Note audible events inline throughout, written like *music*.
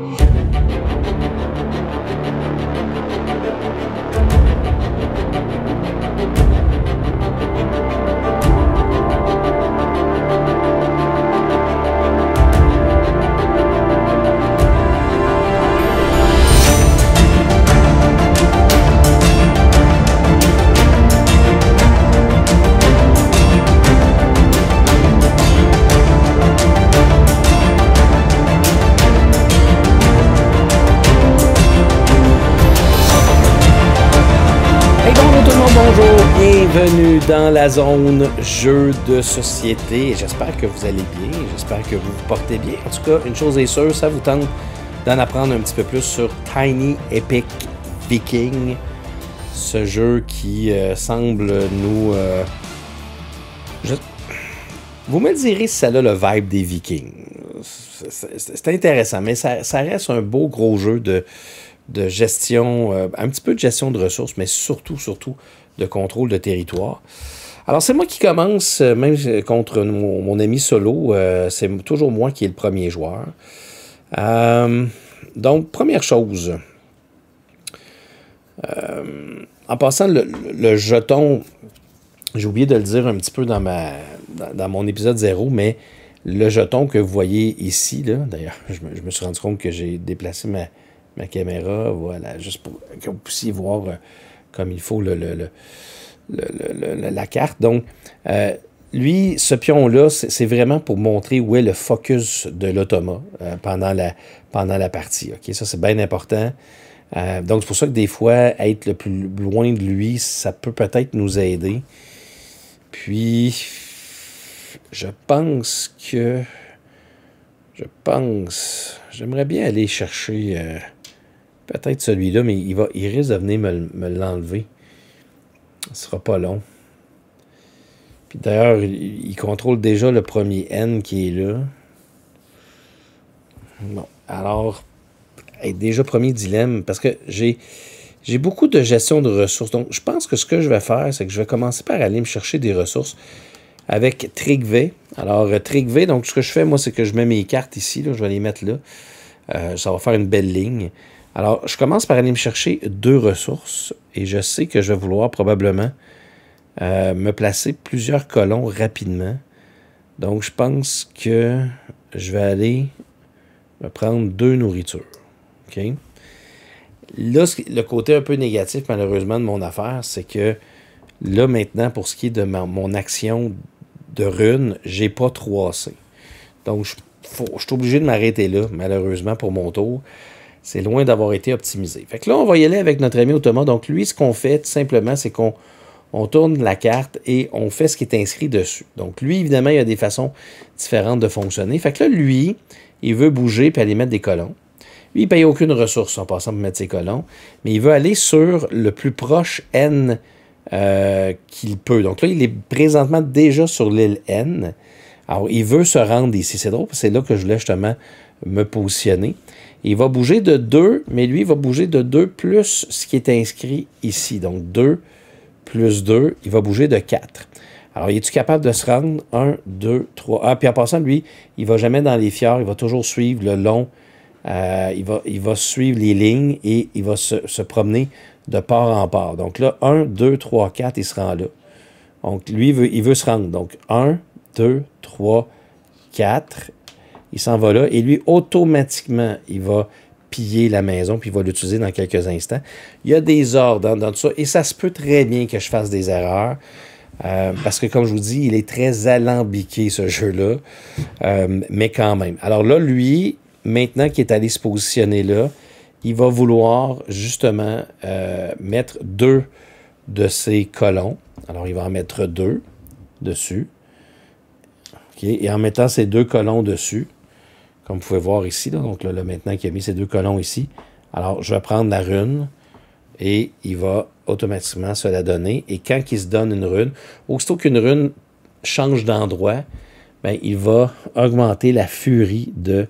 Thank you. dans la zone jeux de société. J'espère que vous allez bien, j'espère que vous vous portez bien. En tout cas, une chose est sûre, ça vous tente d'en apprendre un petit peu plus sur Tiny Epic Viking, ce jeu qui euh, semble nous... Euh, vous me direz si ça a le vibe des Vikings. C'est intéressant, mais ça, reste un beau gros jeu de, gestion, euh, un petit peu de gestion de ressources, mais surtout, surtout de contrôle de territoire. Alors, c'est moi qui commence, euh, même euh, contre mon, ami solo. Euh, c'est toujours moi qui est le premier joueur. donc, première chose. en passant, le, jeton, j'ai oublié de le dire un petit peu dans, ma, dans, mon épisode zéro, mais le jeton que vous voyez ici, d'ailleurs, *laughs* je, me suis rendu compte que j'ai déplacé ma, ma, caméra, voilà, juste pour que vous puissiez voir comme il faut le, la carte. Donc, euh, lui, ce pion-là, c'est vraiment pour montrer où est le focus de l'automa euh, pendant, la, pendant la partie. Ça, c'est bien important. Euh, donc, c'est pour ça que des fois, être le plus loin de lui, ça peut peut-être nous aider. Puis, je pense que... Je pense... J'aimerais bien aller chercher... Peut-être celui-là, mais il, va, il risque de venir me, l'enlever. Ce ne sera pas long. Puis d'ailleurs, il, contrôle déjà le premier N qui est là. Bon, alors, déjà premier dilemme, parce que j'ai... beaucoup de gestion de ressources. Donc, je pense que ce que je vais faire, c'est que je vais commencer par aller me chercher des ressources avec TrigV. Alors, euh, TrigV, donc ce que je fais, moi, c'est que je mets mes cartes ici. Là, je vais les mettre là. Euh, ça va faire une belle ligne. Alors, je commence par aller me chercher deux ressources et je sais que je vais vouloir probablement euh, me placer plusieurs colons rapidement. Donc, je pense que je vais aller me prendre deux nourritures. OK? Là, le côté un peu négatif, malheureusement, de mon affaire, c'est que là, maintenant, pour ce qui est de mon action de rune, j'ai pas 3C. Donc, je suis obligé de m'arrêter là, malheureusement, pour mon tour c'est loin d'avoir été optimisé. Fait que là, on va y aller avec notre ami Automa. Donc, lui, ce qu'on fait, tout simplement, c'est qu'on on tourne la carte et on fait ce qui est inscrit dessus. Donc, lui, évidemment, il y a des façons différentes de fonctionner. Fait que là, lui, il veut bouger puis aller mettre des colons. Lui, il ne paye aucune ressource en passant pour mettre ses colons, mais il veut aller sur le plus proche N euh, qu'il peut. Donc là, il est présentement déjà sur l'île N. Alors, il veut se rendre ici. C'est drôle, c'est là que je voulais justement me positionner. Il va bouger de 2, mais lui, il va bouger de 2 plus ce qui est inscrit ici. Donc 2 plus 2, il va bouger de 4. Alors, es-tu capable de se rendre 1, 2, 3? Ah, puis en passant, lui, il ne va jamais dans les fjords, il va toujours suivre le long, euh, il, va, il va suivre les lignes et il va se, promener de part en part. Donc là, 1, 2, 3, 4, il se rend là. Donc lui, veut, il veut se rendre. Donc 1, 2, 3, 4, il s'en va là et lui, automatiquement, il va piller la maison, puis il va l'utiliser dans quelques instants. Il y a des ordres dans, tout ça, et ça se peut très bien que je fasse des erreurs, euh, parce que comme je vous dis, il est très alambiqué ce jeu-là, euh, mais quand même. Alors là, lui, maintenant qu'il est allé se positionner là, il va vouloir justement euh, mettre deux de ses colons. Alors il va en mettre deux dessus. Et en mettant ces deux colons dessus, comme vous pouvez voir ici. donc là, maintenant qu'il a mis ces deux colons ici. Alors, je vais prendre la rune et il va automatiquement se la donner. Et quand il se donne une rune, aussitôt qu'une rune change d'endroit, ben, il va augmenter la furie de...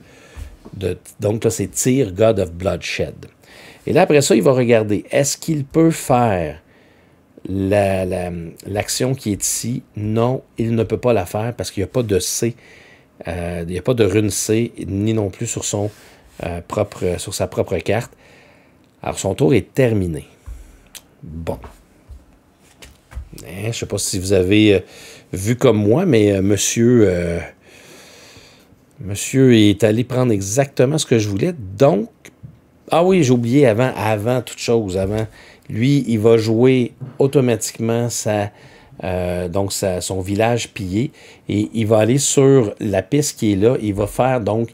de donc là, c'est tire God of Bloodshed. Et là, après ça, il va regarder, est-ce qu'il peut faire l'action qui est ici? Non, il ne peut pas la faire parce qu'il n'y a pas de C euh, il n'y a pas de rune C, ni non plus sur, son, euh, propre, sur sa propre carte. Alors, son tour est terminé. Bon. Eh, je ne sais pas si vous avez euh, vu comme moi, mais monsieur, monsieur est allé prendre exactement ce que je voulais. Donc, ah oui, j'ai oublié avant, avant toute chose, avant. Lui, il va jouer automatiquement sa, euh, donc son village pillé, et il va aller sur la piste qui est là, il va faire donc,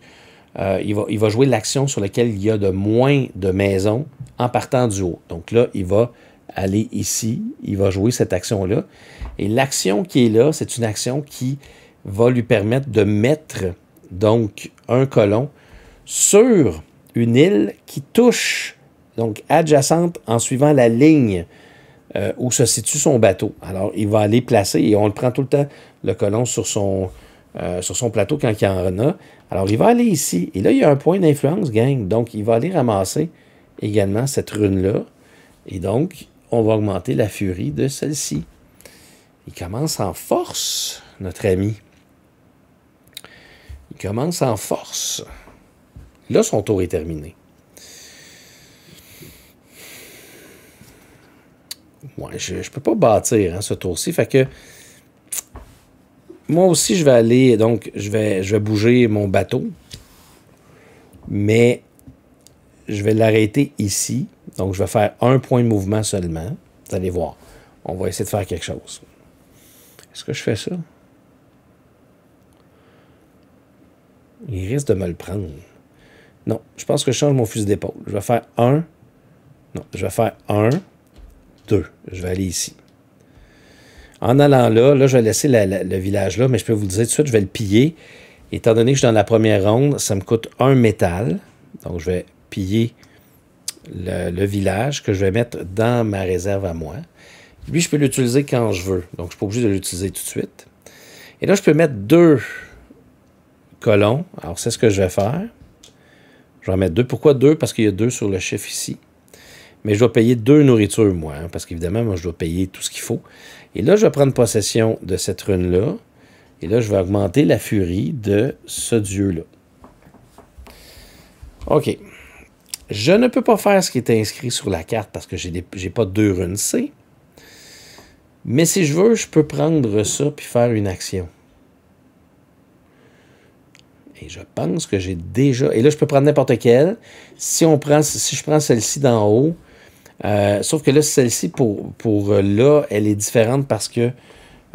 euh, il, va, il va jouer l'action sur laquelle il y a de moins de maisons en partant du haut. Donc là, il va aller ici, il va jouer cette action-là, et l'action qui est là, c'est une action qui va lui permettre de mettre donc un colon sur une île qui touche, donc adjacente en suivant la ligne euh, où se situe son bateau. Alors, il va aller placer, et on le prend tout le temps, le colon, sur son, euh, sur son plateau quand il en a. Alors, il va aller ici. Et là, il y a un point d'influence, gang. Donc, il va aller ramasser également cette rune-là. Et donc, on va augmenter la furie de celle-ci. Il commence en force, notre ami. Il commence en force. Là, son tour est terminé. je, ne peux pas bâtir hein, ce tour-ci. Fait que moi aussi, je vais aller, donc je vais, je vais bouger mon bateau, mais je vais l'arrêter ici. Donc, je vais faire un point de mouvement seulement. Vous allez voir. On va essayer de faire quelque chose. Est-ce que je fais ça? Il risque de me le prendre. Non, je pense que je change mon fusil d'épaule. Je vais faire un. Non, je vais faire un. 2. Je vais aller ici. En allant là, là, je vais laisser le village là, mais je peux vous le dire tout de suite, je vais le piller. Étant donné que je suis dans la première ronde, ça me coûte un métal. Donc, je vais piller le, le village que je vais mettre dans ma réserve à moi. Lui, je peux l'utiliser quand je veux. Donc, je ne suis pas obligé de l'utiliser tout de suite. Et là, je peux mettre deux colons. Alors, c'est ce que je vais faire. Je vais en mettre deux. Pourquoi deux? Parce qu'il y a deux sur le chiffre ici mais je dois payer deux nourritures, moi, hein, parce qu'évidemment, moi, je dois payer tout ce qu'il faut. Et là, je vais prendre possession de cette rune-là, et là, je vais augmenter la furie de ce dieu-là. OK. Je ne peux pas faire ce qui est inscrit sur la carte parce que je n'ai pas deux runes C. Mais si je veux, je peux prendre ça puis faire une action. Et je pense que j'ai déjà... Et là, je peux prendre n'importe quelle. Si, on prend, si je prends celle-ci d'en haut, euh, sauf que là, celle-ci, pour, euh, là, elle est différente parce que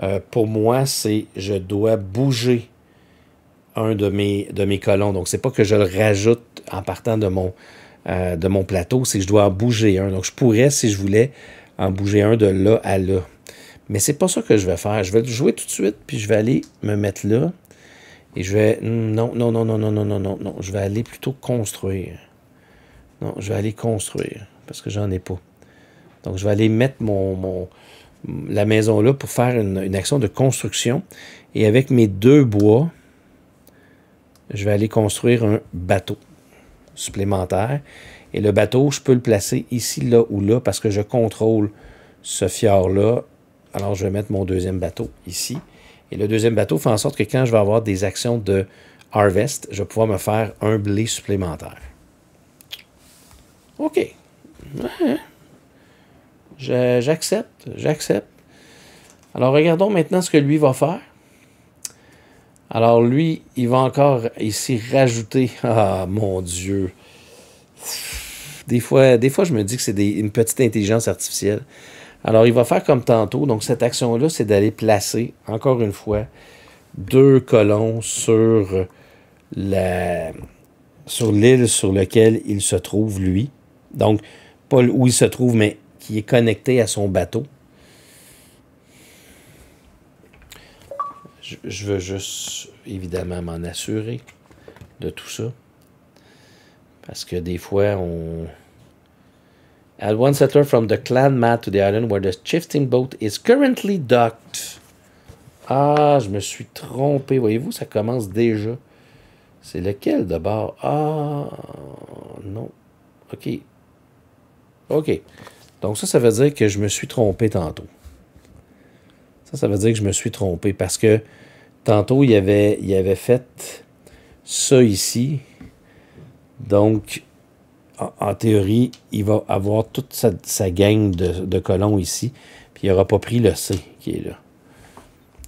euh, pour moi, c'est je dois bouger un de mes, de mes colons. Donc, c'est pas que je le rajoute en partant de mon, de mon plateau, c'est que je dois en bouger un. Donc, je pourrais, si je voulais, en bouger un de là à là. Mais c'est pas ça que je vais faire. Je vais le jouer tout de suite, puis je vais aller me mettre là. Et je vais... Hmm, non, non, non, non, non, non, non, non. Je vais aller plutôt construire. Non, je vais aller construire parce que j'en ai pas. Donc, je vais aller mettre mon, la maison là pour faire une, une, action de construction. Et avec mes deux bois, je vais aller construire un bateau supplémentaire. Et le bateau, je peux le placer ici, là ou là, parce que je contrôle ce fjord-là. Alors, je vais mettre mon deuxième bateau ici. Et le deuxième bateau fait en sorte que quand je vais avoir des actions de harvest, je vais pouvoir me faire un blé supplémentaire. OK j'accepte, j'accepte. Alors regardons maintenant ce que lui va faire. Alors lui, il va encore ici rajouter. *laughs* Ah mon Dieu. Des fois, des fois je me dis que c'est une petite intelligence artificielle. Alors il va faire comme tantôt. Donc cette action-là, c'est d'aller placer, encore une fois, deux colons sur la sur l'île sur laquelle il se trouve, lui. Donc, pas où il se trouve, mais qui est connecté à son bateau. Je, veux juste, évidemment, m'en assurer de tout ça. Parce que des fois, on... one settler from the clan to the island where the boat is currently docked. Ah, je me suis trompé. Voyez-vous, ça commence déjà. C'est lequel d'abord? Ah, non. OK. OK. Donc ça, ça veut dire que je me suis trompé tantôt. Ça, ça veut dire que je me suis trompé parce que tantôt, il avait, il avait fait ça ici. Donc, en, théorie, il va avoir toute sa, sa gang de, de colons ici. Puis il n'aura pas pris le C qui est là.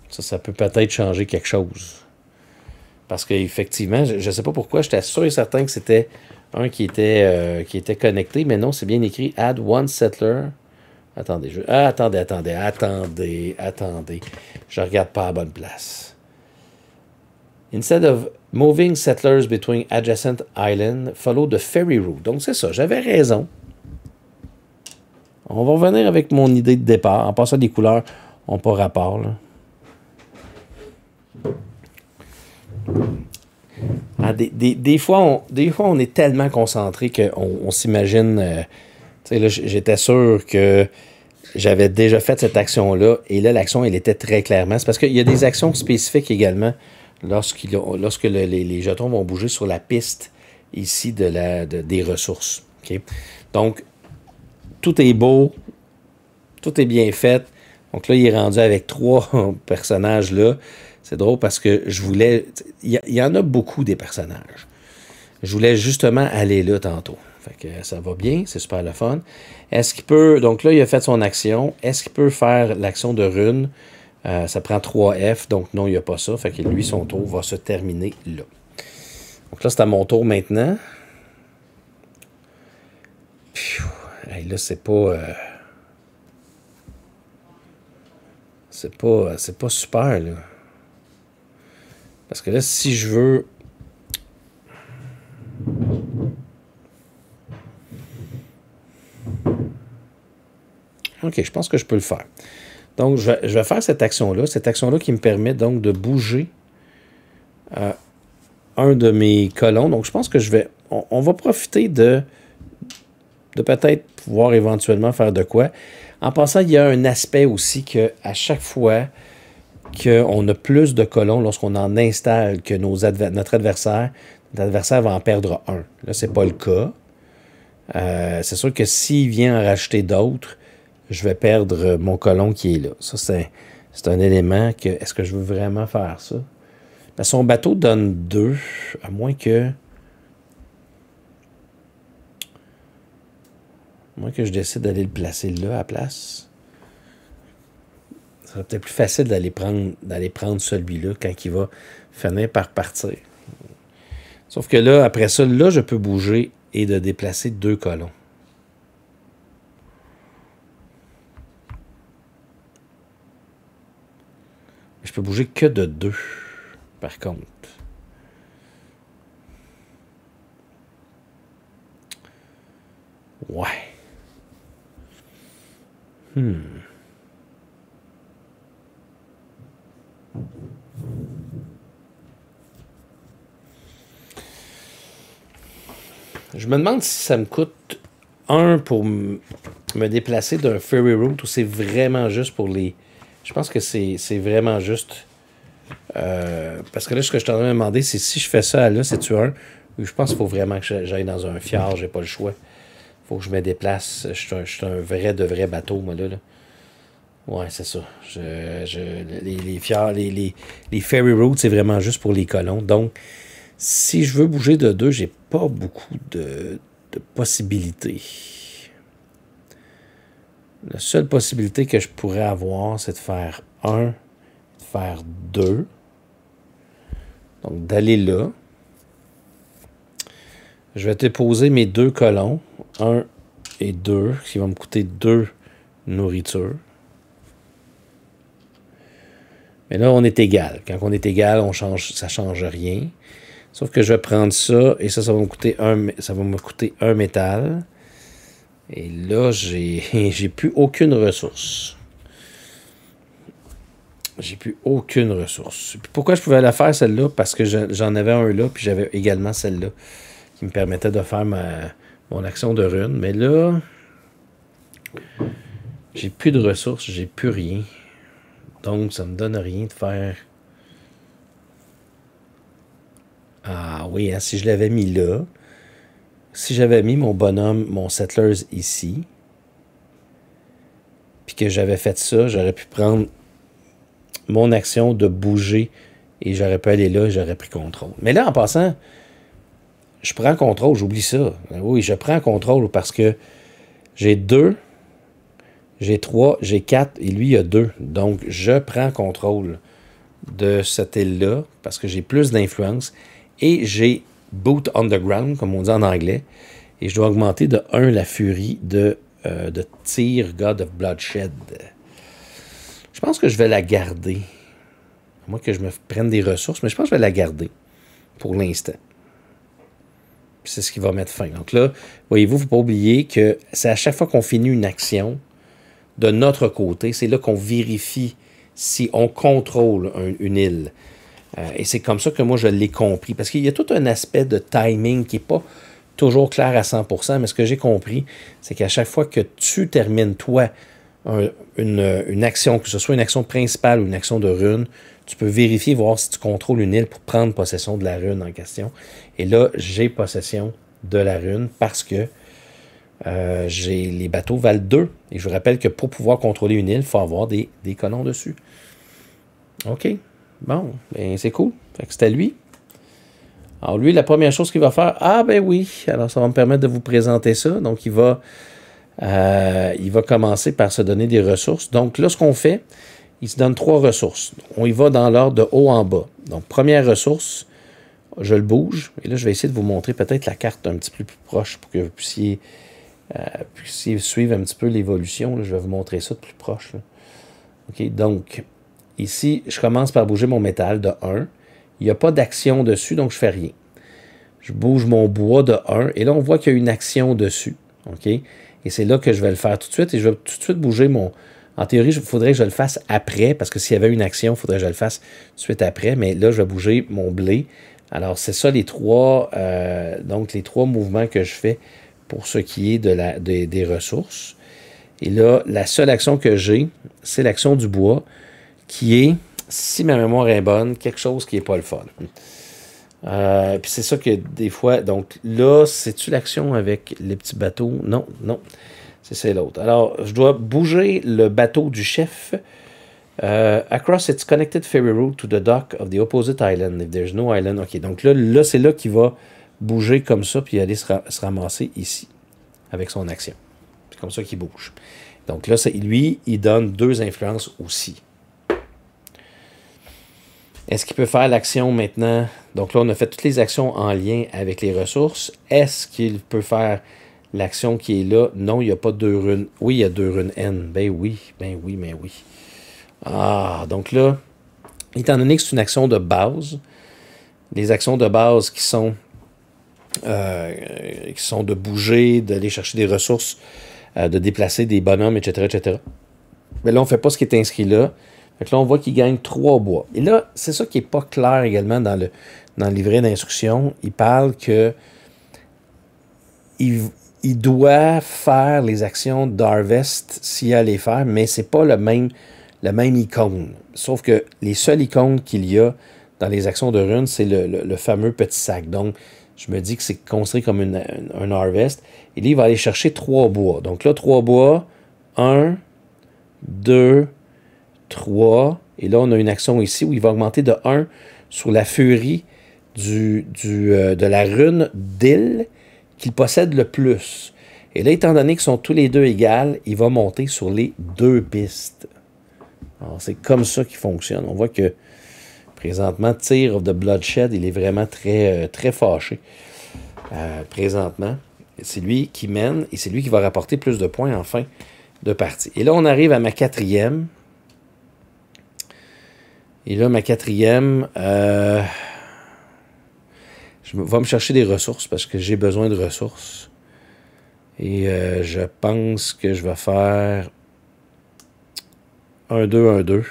Ça, ça peut peut-être changer quelque chose. Parce qu'effectivement, je ne sais pas pourquoi, j'étais sûr et certain que c'était un qui était, euh, qui était connecté, mais non, c'est bien écrit Add One Settler. Attendez, je... ah, attendez, attendez, attendez, attendez. Je ne regarde pas à bonne place. Instead of moving settlers between adjacent islands, follow the ferry route. Donc c'est ça, j'avais raison. On va revenir avec mon idée de départ. En passant des couleurs, on pas rapport. Là. Ah, des, fois, on, des fois, on est tellement concentré qu'on s'imagine. Euh, j'étais sûr que j'avais déjà fait cette action-là. Et là, l'action, elle était très clairement. C'est parce qu'il y a des actions spécifiques également lorsqu'il, lorsque les, jetons vont bouger sur la piste ici de la, des ressources. Donc, tout est beau, tout est bien fait. Donc là, il est rendu avec trois *laughs* personnages là. C'est drôle parce que je voulais. Il y, en a beaucoup des personnages. Je voulais justement aller là tantôt. Fait que ça va bien, c'est super le fun. Est-ce qu'il peut. Donc là, il a fait son action. Est-ce qu'il peut faire l'action de rune? Euh, ça prend 3 F, donc non, il n'y a pas ça. Fait que lui, son tour va se terminer là. Donc là, c'est à mon tour maintenant. là, c'est pas. Euh, c'est pas. C'est pas super, là. Parce que là, si je veux... OK, je pense que je peux le faire. Donc, je vais, faire cette action-là, cette action-là qui me permet donc de bouger euh, un de mes colons. Donc, je pense que je vais... On, va profiter de, de peut-être pouvoir éventuellement faire de quoi. En passant, il y a un aspect aussi que à chaque fois, qu'on a plus de colons lorsqu'on en installe que nos notre adversaire. Notre adversaire va en perdre un. Là, ce n'est pas le cas. Euh, c'est sûr que s'il vient en racheter d'autres, je vais perdre euh, mon colon qui est là. Ça, c'est un élément que. Est-ce que je veux vraiment faire ça? Ben, son bateau donne deux, à moins que. À moins que je décide d'aller le placer là à place serait peut-être plus facile d'aller prendre, d'aller prendre celui-là quand il va finir par partir. Sauf que là, après ça, là, je peux bouger et de déplacer deux colons. Je peux bouger que de deux, par contre. Ouais. Hmm. je me demande si ça me coûte un pour me déplacer d'un ferry route ou c'est vraiment juste pour les. Je pense que c'est vraiment juste. Euh, parce que là, ce que je t'en ai demandé, c'est si je fais ça là, c'est-tu un Je pense qu'il faut vraiment que j'aille dans un fjord, j'ai pas le choix. faut que je me déplace. Je suis un, vrai de vrai bateau, moi, là. Ouais, c'est ça. les, les, fjords, les, les, les ferry routes, c'est vraiment juste pour les colons. Donc, si je veux bouger de deux, j'ai beaucoup de, possibilités. La seule possibilité que je pourrais avoir, c'est de faire un, de faire deux. Donc d'aller là. Je vais te poser mes deux colons, 1 et 2, qui va me coûter deux nourritures. Mais là, on est égal. Quand on est égal, on change, ça ne change rien. Sauf que je vais prendre ça, et ça, ça va me coûter un, ça va me coûter un métal. Et là, j'ai *laughs* plus aucune ressource. J'ai plus aucune ressource. Pourquoi je pouvais la faire celle-là? Parce que j'en avais un là, puis j'avais également celle-là qui me permettait de faire mon action de rune. Mais là, j'ai plus de ressources, j'ai plus rien. Donc, ça me donne rien de faire Ah oui, hein, si je l'avais mis là, si j'avais mis mon bonhomme, mon Settlers ici, puis que j'avais fait ça, j'aurais pu prendre mon action de bouger et j'aurais pu aller là, j'aurais pris contrôle. Mais là, en passant, je prends contrôle, j'oublie ça. Oui, je prends contrôle parce que j'ai deux, j'ai trois, j'ai quatre et lui, il a deux. Donc, je prends contrôle de cette île-là parce que j'ai plus d'influence et j'ai Boot Underground, comme on dit en anglais. Et je dois augmenter de 1 la furie de, euh, Tyr, God of Bloodshed. Je pense que je vais la garder. Moi que je me prenne des ressources, mais je pense que je vais la garder pour l'instant. C'est ce qui va mettre fin. Donc là, voyez-vous, il ne faut pas oublier que c'est à chaque fois qu'on finit une action de notre côté, c'est là qu'on vérifie si on contrôle une île. Euh, et c'est comme ça que moi, je l'ai compris. Parce qu'il y a tout un aspect de timing qui n'est pas toujours clair à 100%, mais ce que j'ai compris, c'est qu'à chaque fois que tu termines, toi, une, action, que ce soit une action principale ou une action de rune, tu peux vérifier, voir si tu contrôles une île pour prendre possession de la rune en question. Et là, j'ai possession de la rune parce que euh, j'ai les bateaux valent deux. Et je vous rappelle que pour pouvoir contrôler une île, il faut avoir des, des colons dessus. OK. Bon, ben c'est cool. C'est c'était lui. Alors lui, la première chose qu'il va faire, ah ben oui, alors ça va me permettre de vous présenter ça. Donc il va, euh, il va commencer par se donner des ressources. Donc là, ce qu'on fait, il se donne trois ressources. On y va dans l'ordre de haut en bas. Donc première ressource, je le bouge. Et là, je vais essayer de vous montrer peut-être la carte un petit peu plus proche pour que vous puissiez, euh, suivre un petit peu l'évolution. Je vais vous montrer ça de plus proche. OK, donc Ici, je commence par bouger mon métal de 1. Il n'y a pas d'action dessus, donc je fais rien. Je bouge mon bois de 1 et là, on voit qu'il y a une action dessus. OK? Et c'est là que je vais le faire tout de suite et je vais tout de suite bouger mon... En théorie, il faudrait que je le fasse après parce que s'il y avait une action, il faudrait que je le fasse tout de suite après. Mais là, je vais bouger mon blé. Alors, c'est ça les trois, euh, donc les trois mouvements que je fais pour ce qui est de la, des ressources. Et là, la seule action que j'ai, c'est l'action du bois qui est, si ma mémoire est bonne, quelque chose qui n'est pas le fun. Euh, puis c'est ça que des fois, donc là, c'est-tu l'action avec les petits bateaux? Non, non, c'est, l'autre. Alors, je dois bouger le bateau du chef. Euh, across its connected ferry route to the dock of the opposite island, if there's no island. OK, donc là, là c'est là qu'il va bouger comme ça, puis aller se, ramasser ici, avec son action. C'est comme ça qu'il bouge. Donc là, lui, il donne deux influences aussi. Est-ce qu'il peut faire l'action maintenant? Donc là, on a fait toutes les actions en lien avec les ressources. Est-ce qu'il peut faire l'action qui est là? Non, il n'y a pas deux runes. Oui, il y a deux runes N. Ben oui, ben oui, ben oui. Ah, donc là, étant donné que c'est une action de base, les actions de base qui sont, euh, qui sont de bouger, d'aller chercher des ressources, euh, de déplacer des bonhommes, etc., etc. Mais là, on ne fait pas ce qui est inscrit là là, on voit qu'il gagne trois bois. Et là, c'est ça qui n'est pas clair également dans le, livret d'instruction. Il parle que il, doit faire les actions d'Harvest s'il a les faire, mais c'est pas le même, la même icône. Sauf que les seules icônes qu'il y a dans les actions de Rune, c'est le, fameux petit sac. Donc, je me dis que c'est construit comme un, un Harvest. Et là, il va aller chercher trois bois. Donc là, trois bois. Un, deux, 3. Et là, on a une action ici où il va augmenter de 1 sur la furie du, du euh, de la rune d'île qu'il possède le plus. Et là, étant donné qu'ils sont tous les deux égales, il va monter sur les deux pistes. Alors, c'est comme ça qu'il fonctionne. On voit que présentement, Tir of the Bloodshed, il est vraiment très, euh, très fâché. Euh, présentement, c'est lui qui mène et c'est lui qui va rapporter plus de points en fin de partie. Et là, on arrive à ma quatrième. Et là, ma quatrième, euh, je vais me chercher des ressources parce que j'ai besoin de ressources. Et euh, je pense que je vais faire 1-2-1-2.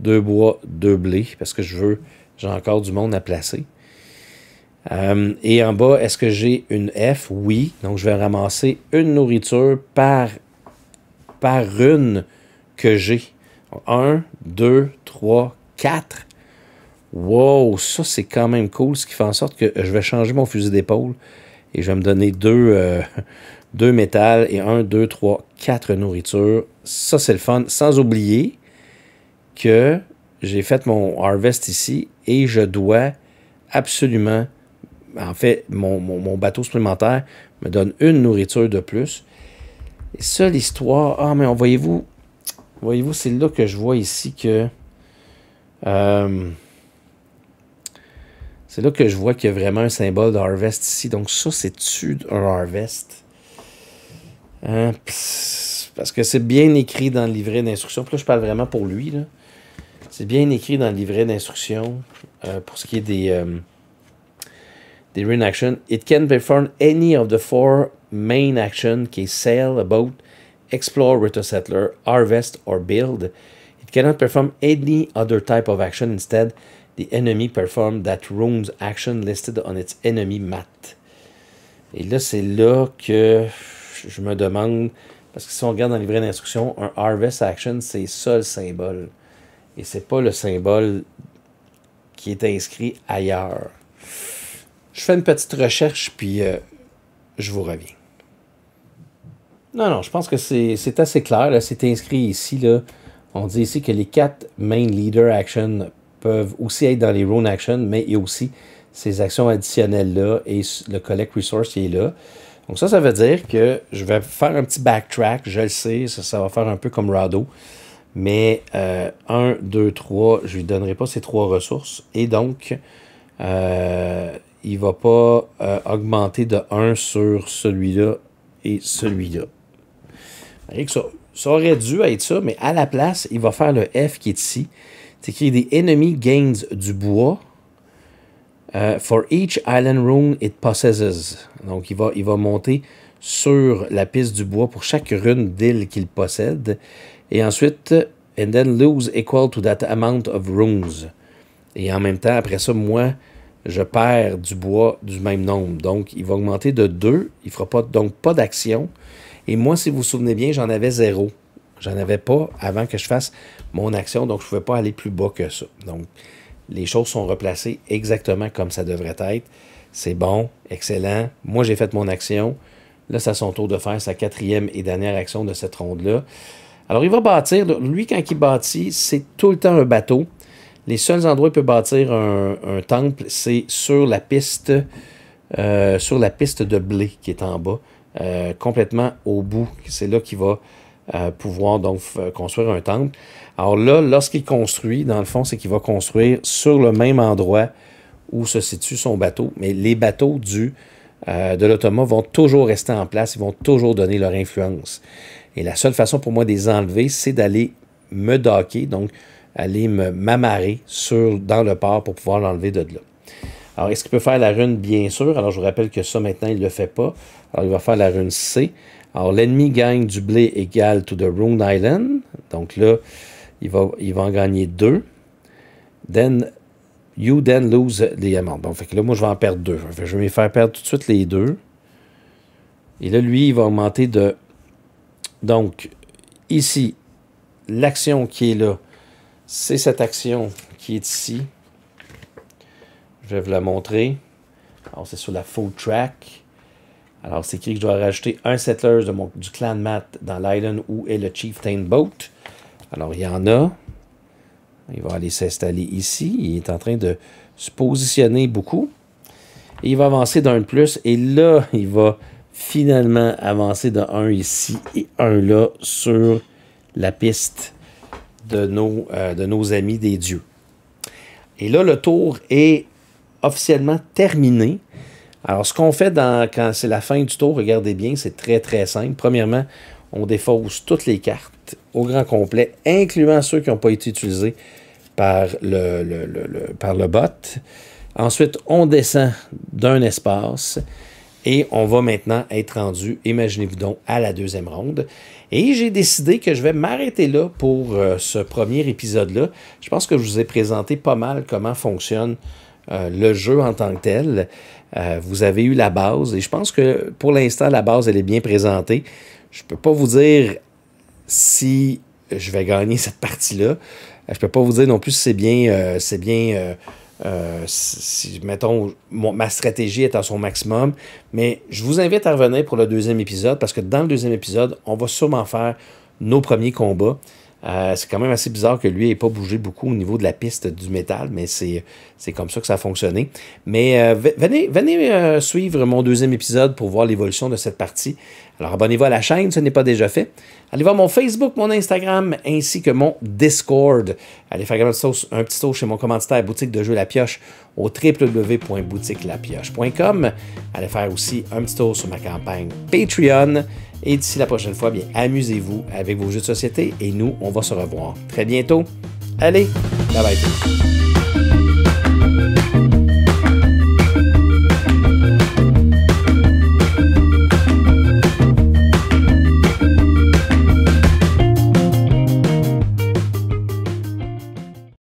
Deux, bois, deux blés, parce que je veux, j'ai encore du monde à placer. Euh, et en bas, est-ce que j'ai une F? Oui. Donc, je vais ramasser une nourriture par, par une que j'ai. 1, 2, 3, 4. Wow, ça c'est quand même cool, ce qui fait en sorte que euh, je vais changer mon fusil d'épaule et je vais me donner deux, euh, *laughs* deux métal et 1, 2, 3, quatre nourritures. Ça c'est le fun, sans oublier que j'ai fait mon harvest ici et je dois absolument, en fait, mon, mon bateau supplémentaire me donne une nourriture de plus. Et ça, l'histoire, ah mais voyez-vous, voyez-vous, c'est là que je vois ici que euh, c'est là que je vois qu'il y a vraiment un symbole de harvest ici. Donc ça, c'est-tu un harvest? Hein, parce que c'est bien écrit dans le livret d'instruction. Puis là, je parle vraiment pour lui. C'est bien écrit dans le livret d'instruction euh, pour ce qui est des, euh, des It can perform any of the four main actions qui est sail, boat, explore with settler, harvest or build perform any other type of action. Instead, the enemy perform that room's action listed on its enemy mat. Et là, c'est là que je me demande, parce que si on regarde dans le livret instructions, un harvest action, c'est ça le symbole. Et c'est pas le symbole qui est inscrit ailleurs. Je fais une petite recherche, puis euh, je vous reviens. Non, non, je pense que c'est assez clair. C'est inscrit ici. Là. On dit ici que les quatre main leader actions peuvent aussi être dans les rune actions, mais il y a aussi ces actions additionnelles-là et le collect resource qui est là. Donc ça, ça veut dire que je vais faire un petit backtrack, je le sais, ça, va faire un peu comme Rado. Mais 1, 2, 3, je ne lui donnerai pas ces trois ressources. Et donc, euh, il ne va pas euh, augmenter de 1 sur celui-là et celui-là. Rien que ça. Ça aurait dû être ça, mais à la place, il va faire le F qui est ici. C'est écrit des enemy gains du bois. Euh, for each island rune it possesses. Donc il va, il va monter sur la piste du bois pour chaque rune d'île qu'il possède. Et ensuite, and then lose equal to that amount of runes. » Et en même temps, après ça, moi, je perds du bois du même nombre. Donc, il va augmenter de 2. Il ne fera donc pas d'action. Et moi, si vous vous souvenez bien, j'en avais zéro. J'en avais pas avant que je fasse mon action, donc je ne pouvais pas aller plus bas que ça. Donc, les choses sont replacées exactement comme ça devrait être. C'est bon, excellent. Moi, j'ai fait mon action. Là, c'est à son tour de faire sa quatrième et dernière action de cette ronde-là. Alors, il va bâtir. Lui, quand il bâtit, c'est tout le temps un bateau. Les seuls endroits où il peut bâtir un, temple, c'est sur la piste euh, sur la piste de blé qui est en bas. Euh, complètement au bout. C'est là qu'il va euh, pouvoir donc euh, construire un temple. Alors là, lorsqu'il construit, dans le fond, c'est qu'il va construire sur le même endroit où se situe son bateau. Mais les bateaux du, de l'Ottoman vont toujours rester en place, ils vont toujours donner leur influence. Et la seule façon pour moi de les enlever, c'est d'aller me docker, donc aller me m'amarrer dans le port pour pouvoir l'enlever de là. Alors, est-ce qu'il peut faire la rune? Bien sûr. Alors, je vous rappelle que ça, maintenant, il ne le fait pas. Alors, il va faire la rune C. Alors, l'ennemi gagne du blé égal to the Rune Island. Donc là, il va, il va en gagner deux. Then, you then lose les amandes. Donc, fait que là, moi, je vais en perdre deux. je vais me faire perdre tout de suite les deux. Et là, lui, il va augmenter de... Donc, ici, l'action qui est là, c'est cette action qui est ici. Je vais vous le montrer. Alors, c'est sur la full track. Alors, c'est écrit que je dois rajouter un settler de du clan Matt dans l'island où est le Chieftain Boat. Alors, il y en a. Il va aller s'installer ici. Il est en train de se positionner beaucoup. Et il va avancer d'un plus. Et là, il va finalement avancer d'un ici et un là sur la piste de nos, euh, de nos amis des dieux. Et là, le tour est officiellement terminé. Alors, ce qu'on fait quand c'est la fin du tour, regardez bien, c'est très, très simple. Premièrement, on défausse toutes les cartes au grand complet, incluant ceux qui n'ont pas été utilisés par le, par le bot. Ensuite, on descend d'un espace et on va maintenant être rendu, imaginez-vous donc, à la deuxième ronde. Et j'ai décidé que je vais m'arrêter là pour euh, ce premier épisode-là. Je pense que je vous ai présenté pas mal comment fonctionne euh, le jeu en tant que tel. Euh, vous avez eu la base et je pense que pour l'instant, la base, elle est bien présentée. Je ne peux pas vous dire si je vais gagner *laughs* cette partie-là. Euh, je ne peux pas vous dire non plus si c'est bien, c'est bien si, mettons, ma stratégie est à son maximum. Mais je vous invite à revenir pour le deuxième épisode parce que dans le deuxième épisode, on va sûrement faire nos premiers combats. Euh, c'est quand même assez bizarre que lui n'ait pas bougé beaucoup au niveau de la piste du métal, mais c'est comme ça que ça a fonctionné. Mais euh, venez, venez euh, suivre mon deuxième épisode pour voir l'évolution de cette partie. Alors abonnez-vous à la chaîne, ce n'est pas déjà fait. Allez voir mon Facebook, mon Instagram, ainsi que mon Discord. Allez faire un petit tour chez mon commentaire Boutique de Jeux La Pioche au www.boutiquelapioche.com. Allez faire aussi un petit tour sur ma campagne Patreon. Et d'ici la prochaine fois, bien amusez-vous avec vos jeux de société et nous, on va se revoir très bientôt. Allez, bye bye.